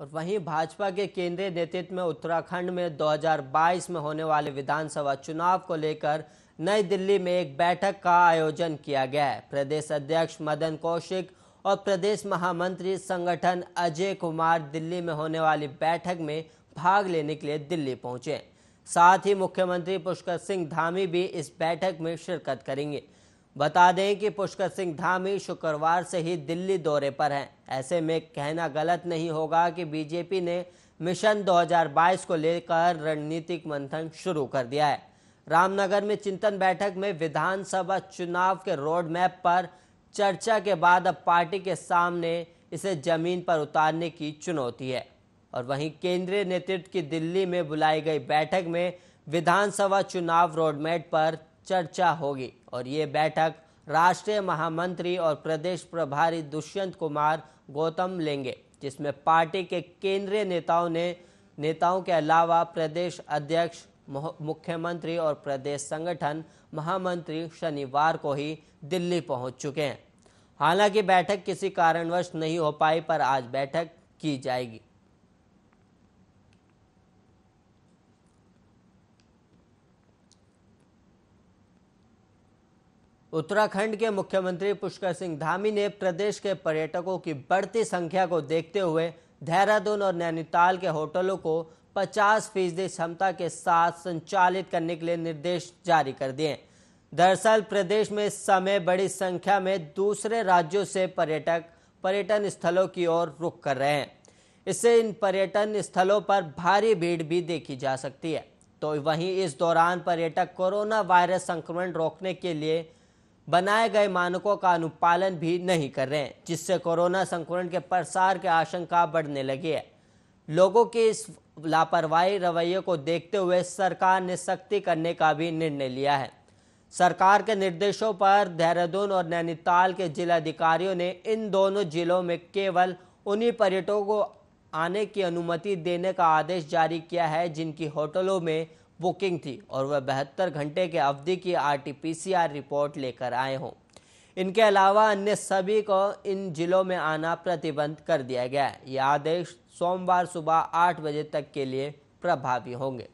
और वहीं भाजपा के केंद्रीय नेतृत्व में उत्तराखंड में 2022 में होने वाले विधानसभा चुनाव को लेकर नई दिल्ली में एक बैठक का आयोजन किया गया है प्रदेश अध्यक्ष मदन कौशिक और प्रदेश महामंत्री संगठन अजय कुमार दिल्ली में होने वाली बैठक में भाग लेने के लिए दिल्ली पहुंचे साथ ही मुख्यमंत्री पुष्कर सिंह धामी भी इस बैठक में शिरकत करेंगे बता दें कि पुष्कर सिंह धामी शुक्रवार से ही दिल्ली दौरे पर हैं ऐसे में कहना गलत नहीं होगा कि बीजेपी ने मिशन 2022 को लेकर रणनीतिक मंथन शुरू कर दिया है रामनगर में चिंतन बैठक में विधानसभा चुनाव के रोड मैप पर चर्चा के बाद अब पार्टी के सामने इसे जमीन पर उतारने की चुनौती है और वहीं केंद्रीय नेतृत्व की दिल्ली में बुलाई गई बैठक में विधानसभा चुनाव रोडमैप पर चर्चा होगी और ये बैठक राष्ट्रीय महामंत्री और प्रदेश प्रभारी दुष्यंत कुमार गौतम लेंगे जिसमें पार्टी के केंद्रीय नेताओं ने नेताओं के अलावा प्रदेश अध्यक्ष मुख्यमंत्री और प्रदेश संगठन महामंत्री शनिवार को ही दिल्ली पहुंच चुके हैं हालांकि बैठक किसी कारणवश नहीं हो पाई पर आज बैठक की जाएगी उत्तराखंड के मुख्यमंत्री पुष्कर सिंह धामी ने प्रदेश के पर्यटकों की बढ़ती संख्या को देखते हुए देहरादून और नैनीताल के होटलों को 50 फीसदी क्षमता के साथ संचालित करने के लिए निर्देश जारी कर दिए दरअसल प्रदेश में इस समय बड़ी संख्या में दूसरे राज्यों से पर्यटक पर्यटन स्थलों की ओर रुख कर रहे हैं इससे इन पर्यटन स्थलों पर भारी भीड़ भी देखी जा सकती है तो वहीं इस दौरान पर्यटक कोरोना वायरस संक्रमण रोकने के लिए बनाए गए मानकों का अनुपालन भी नहीं कर रहे हैं जिससे कोरोना संक्रमण के प्रसार की आशंका बढ़ने लगी है लोगों के इस लापरवाही रवैये को देखते हुए सरकार ने सख्ती करने का भी निर्णय लिया है सरकार के निर्देशों पर देहरादून और नैनीताल के जिलाधिकारियों ने इन दोनों जिलों में केवल उन्हीं पर्यटकों को आने की अनुमति देने का आदेश जारी किया है जिनकी होटलों में बुकिंग थी और वह बहत्तर घंटे के अवधि की आरटीपीसीआर रिपोर्ट लेकर आए हों इनके अलावा अन्य सभी को इन जिलों में आना प्रतिबंध कर दिया गया है ये आदेश सोमवार सुबह आठ बजे तक के लिए प्रभावी होंगे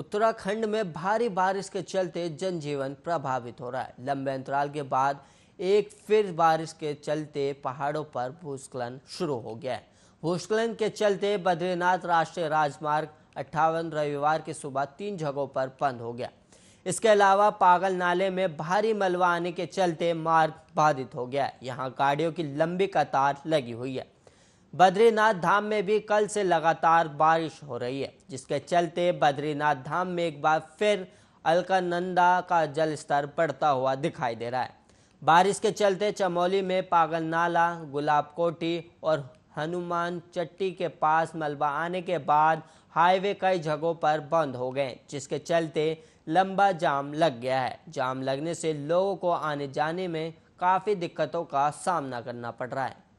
उत्तराखंड में भारी बारिश के चलते जनजीवन प्रभावित हो रहा है लंबे अंतराल के बाद एक फिर बारिश के चलते पहाड़ों पर भूस्खलन शुरू हो गया है भूस्खलन के चलते बद्रीनाथ राष्ट्रीय राजमार्ग अट्ठावन रविवार की सुबह तीन जगहों पर बंद हो गया इसके अलावा पागल नाले में भारी मलबा आने के चलते मार्ग बाधित हो गया है यहाँ गाड़ियों की लंबी कतार लगी हुई है बद्रीनाथ धाम में भी कल से लगातार बारिश हो रही है जिसके चलते बद्रीनाथ धाम में एक बार फिर अलकानंदा का जल स्तर बढ़ता हुआ दिखाई दे रहा है बारिश के चलते चमोली में पागल नाला गुलाब कोटी और हनुमान चट्टी के पास मलबा आने के बाद हाईवे कई जगहों पर बंद हो गए जिसके चलते लंबा जाम लग गया है जाम लगने से लोगों को आने जाने में काफ़ी दिक्कतों का सामना करना पड़ रहा है